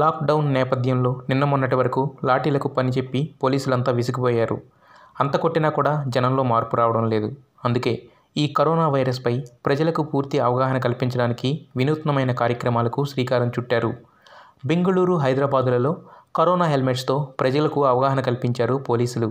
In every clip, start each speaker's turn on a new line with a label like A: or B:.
A: lockdown నేపథ్యంలో నిన్న మొన్నటి వరకు లాఠీలకు పని చెప్పి పోలీసులంతా విసిగిపోయారు అంత కొట్టినా కూడా జనంలో మార్పు రావడం లేదు అందుకే ఈ కరోనా వైరస్పై ప్రజలకు పూర్తి అవగాహన కల్పించడానికి వినూత్నమైన కార్యక్రమాలకు శ్రీకారం చుట్టారు బెంగళూరు హైదరాబాదులలో కరోనా హెల్మెట్స్తో ప్రజలకు అవగాహన కల్పించారు పోలీసులు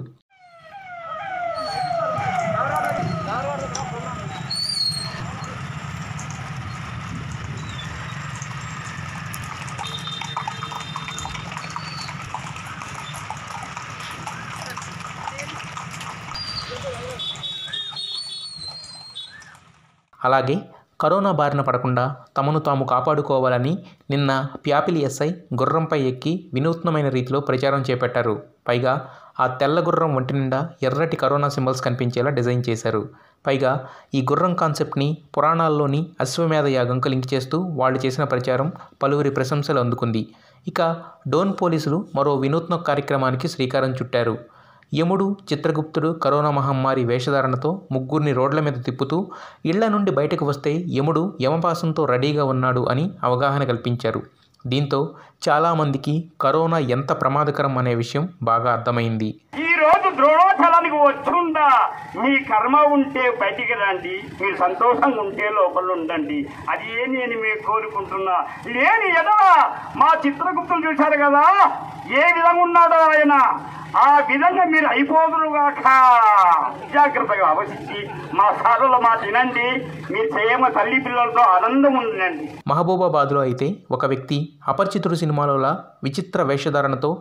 A: అలాగే కరోనా బారిన పడకుండా తమను తాము కాపాడుకోవాలని నిన్న ప్యాపిలి ఎస్ఐ గుర్రంపై ఎక్కి వినూత్నమైన రీతిలో ప్రచారం చేపట్టారు పైగా ఆ తెల్ల గుర్రం వంటి నిండా ఎర్రటి కరోనా సింబల్స్ కనిపించేలా డిజైన్ చేశారు పైగా ఈ గుర్రం కాన్సెప్ట్ని పురాణాల్లోని అశ్వమేధ యాగంకు లింక్ చేస్తూ వాళ్ళు చేసిన ప్రచారం పలువురి ప్రశంసలు అందుకుంది ఇక డోన్ పోలీసులు మరో వినూత్న కార్యక్రమానికి శ్రీకారం చుట్టారు యముడు చిత్రగుప్తుడు కరోనా మహమ్మారి వేషధారణతో ముగ్గురిని రోడ్ల మీద తిప్పుతూ ఇళ్ల నుండి బయటకు వస్తే యముడు యమపాసంతో రెడీగా ఉన్నాడు అని అవగాహన కల్పించారు దీంతో చాలామందికి కరోనా ఎంత ప్రమాదకరం అనే విషయం బాగా అర్థమైంది
B: ఈ రోజు ద్రోణోచలానికి వచ్చుందా మీ కర్మ ఉంటే బయటికి రండి మీరు సంతోషంగా ఉంటే లోపల ఉండండి అది ఏ నేను మీరు కోరుకుంటున్నా లేని ఎదా మా చిత్రగుప్తులు చూశారు కదా ఏ విధంగా ఉన్నాడో ఆయన ఆ విధంగా మీరు అయిపోదురుగాక జాగ్రత్తగా ఆలోచించి మా సాధుల మా తినండి మీ చేయమ తల్లి పిల్లలతో ఆనందం ఉండండి
A: మహబూబాబాద్లో అయితే ఒక వ్యక్తి అపరిచితుడు సినిమాలోలా విచిత్ర వేషధారణతో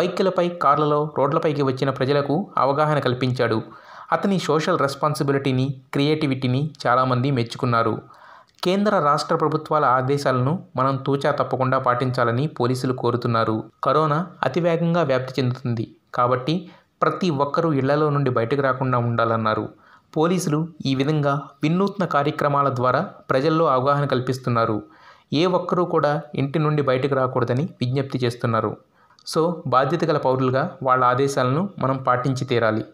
A: బైక్లపై కార్లలో రోడ్లపైకి వచ్చిన ప్రజలకు అవగాహన కల్పించాడు అతని సోషల్ రెస్పాన్సిబిలిటీని క్రియేటివిటీని చాలామంది మెచ్చుకున్నారు కేంద్ర రాష్ట్ర ప్రభుత్వాల ఆదేశాలను మనం తూచా తప్పకుండా పాటించాలని పోలీసులు కోరుతున్నారు కరోనా అతివేగంగా వ్యాప్తి చెందుతుంది కాబట్టి ప్రతి ఒక్కరూ ఇళ్లలో నుండి బయటకు రాకుండా ఉండాలన్నారు పోలీసులు ఈ విధంగా వినూత్న కార్యక్రమాల ద్వారా ప్రజల్లో అవగాహన కల్పిస్తున్నారు ఏ ఒక్కరూ కూడా ఇంటి నుండి బయటకు రాకూడదని విజ్ఞప్తి చేస్తున్నారు సో బాధ్యత గల పౌరులుగా వాళ్ళ ఆదేశాలను మనం పాటించి తీరాలి